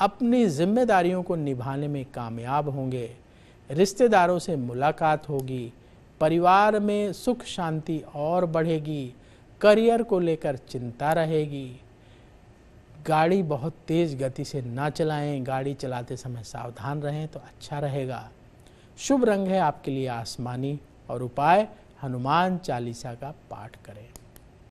अपनी जिम्मेदारियों को निभाने में कामयाब होंगे रिश्तेदारों से मुलाकात होगी परिवार में सुख शांति और बढ़ेगी करियर को लेकर चिंता रहेगी गाड़ी बहुत तेज़ गति से ना चलाएं गाड़ी चलाते समय सावधान रहें तो अच्छा रहेगा शुभ रंग है आपके लिए आसमानी और उपाय हनुमान चालीसा का पाठ करें